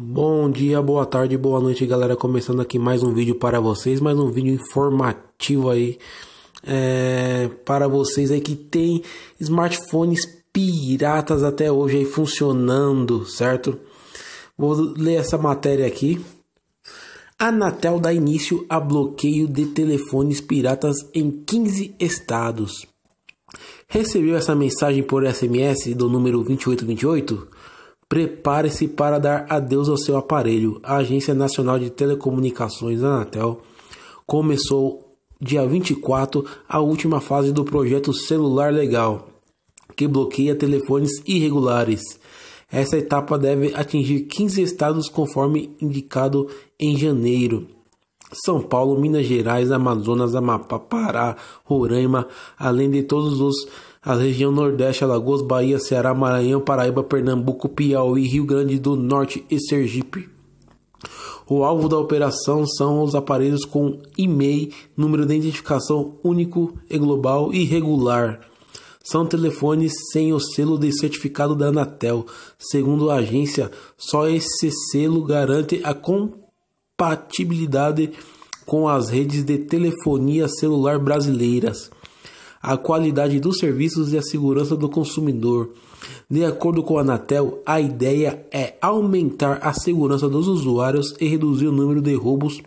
Bom dia, boa tarde, boa noite, galera. Começando aqui mais um vídeo para vocês, mais um vídeo informativo aí é, para vocês aí que tem smartphones piratas até hoje aí funcionando, certo? Vou ler essa matéria aqui. A Anatel dá início a bloqueio de telefones piratas em 15 estados. Recebeu essa mensagem por SMS do número 2828? Prepare-se para dar adeus ao seu aparelho. A Agência Nacional de Telecomunicações, Anatel, começou dia 24 a última fase do projeto Celular Legal, que bloqueia telefones irregulares. Essa etapa deve atingir 15 estados conforme indicado em janeiro. São Paulo, Minas Gerais, Amazonas, Amapá, Pará, Roraima, além de todos os a região Nordeste, Alagoas, Bahia, Ceará, Maranhão, Paraíba, Pernambuco, Piauí, Rio Grande do Norte e Sergipe. O alvo da operação são os aparelhos com IMEI, número de identificação único e global e regular. São telefones sem o selo de certificado da Anatel. Segundo a agência, só esse selo garante a compatibilidade com as redes de telefonia celular brasileiras a qualidade dos serviços e a segurança do consumidor. De acordo com a Anatel, a ideia é aumentar a segurança dos usuários e reduzir o número de roubos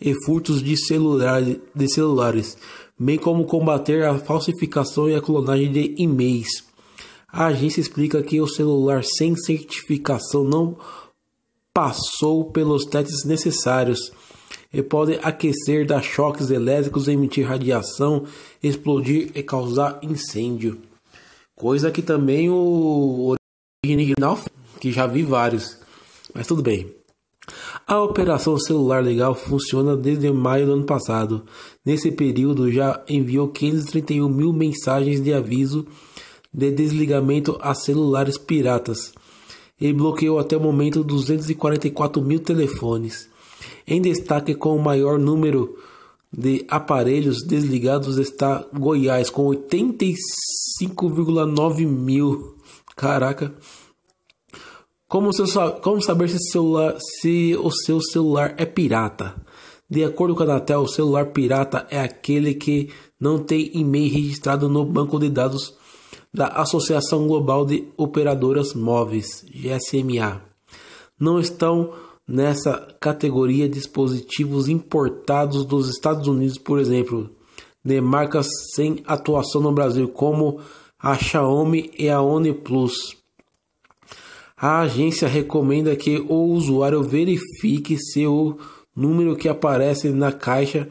e furtos de, celular, de celulares, bem como combater a falsificação e a clonagem de e-mails. A agência explica que o celular sem certificação não passou pelos testes necessários e podem aquecer, dar choques elétricos, emitir radiação, explodir e causar incêndio. Coisa que também o original, que já vi vários, mas tudo bem. A operação celular legal funciona desde maio do ano passado. Nesse período, já enviou 531 mil mensagens de aviso de desligamento a celulares piratas e bloqueou até o momento 244 mil telefones. Em destaque com o maior número de aparelhos desligados está Goiás, com 85,9 mil. Caraca! Como, seu, como saber se, celular, se o seu celular é pirata? De acordo com a Anatel, o celular pirata é aquele que não tem e-mail registrado no banco de dados da Associação Global de Operadoras Móveis, GSMA. Não estão nessa categoria dispositivos importados dos Estados Unidos, por exemplo, de marcas sem atuação no Brasil, como a Xiaomi e a OnePlus. A agência recomenda que o usuário verifique se o número que aparece na caixa,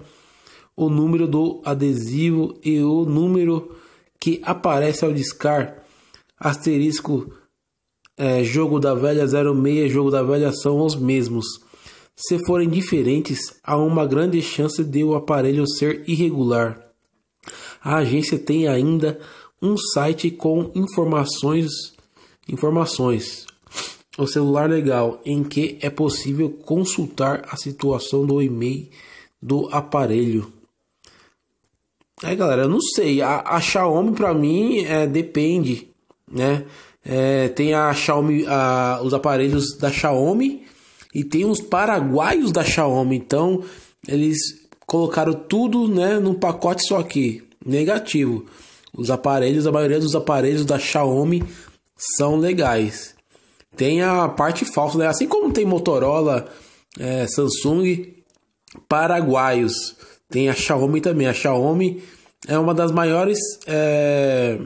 o número do adesivo e o número que aparece ao discar asterisco é, jogo da velha 06 e jogo da velha são os mesmos. Se forem diferentes, há uma grande chance de o aparelho ser irregular. A agência tem ainda um site com informações, informações. O celular legal, em que é possível consultar a situação do e-mail do aparelho. É, galera, eu não sei. A, a Xiaomi para mim é, depende, né? É, tem a Xiaomi, a, os aparelhos da Xiaomi e tem os paraguaios da Xiaomi. Então eles colocaram tudo né, num pacote só aqui. Negativo. Os aparelhos, a maioria dos aparelhos da Xiaomi são legais. Tem a parte falsa, né? assim como tem Motorola, é, Samsung, paraguaios. Tem a Xiaomi também. A Xiaomi é uma das maiores é,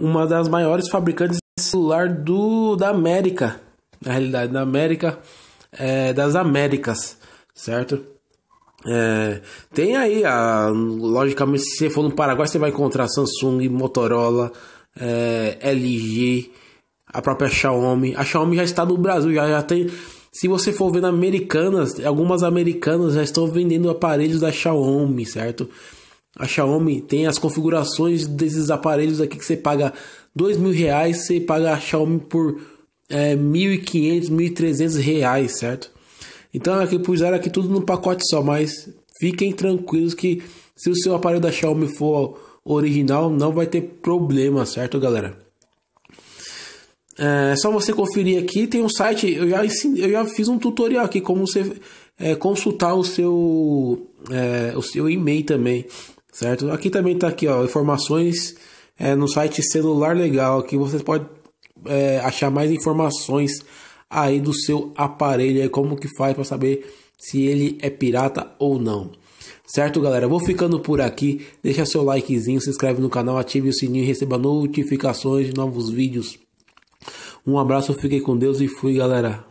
uma das maiores fabricantes de celular do, da América, na realidade, da América, é, das Américas, certo? É, tem aí, a, logicamente, se você for no Paraguai, você vai encontrar Samsung, Motorola, é, LG, a própria Xiaomi. A Xiaomi já está no Brasil, já, já tem. Se você for vendo americanas, algumas americanas já estão vendendo aparelhos da Xiaomi, certo? A Xiaomi tem as configurações desses aparelhos aqui que você paga dois mil reais, você paga a Xiaomi por é, 1.500, 1.300 reais, certo? Então aqui puseram aqui tudo no pacote só, mas fiquem tranquilos que se o seu aparelho da Xiaomi for original, não vai ter problema, certo, galera? É só você conferir aqui, tem um site, eu já, eu já fiz um tutorial aqui como você é, consultar o seu, é, o seu e-mail também certo? Aqui também está aqui, ó, informações é, no site Celular Legal, que você pode é, achar mais informações aí do seu aparelho, aí como que faz para saber se ele é pirata ou não. Certo, galera? Vou ficando por aqui. Deixa seu likezinho, se inscreve no canal, ative o sininho e receba notificações de novos vídeos. Um abraço, fiquem com Deus e fui, galera.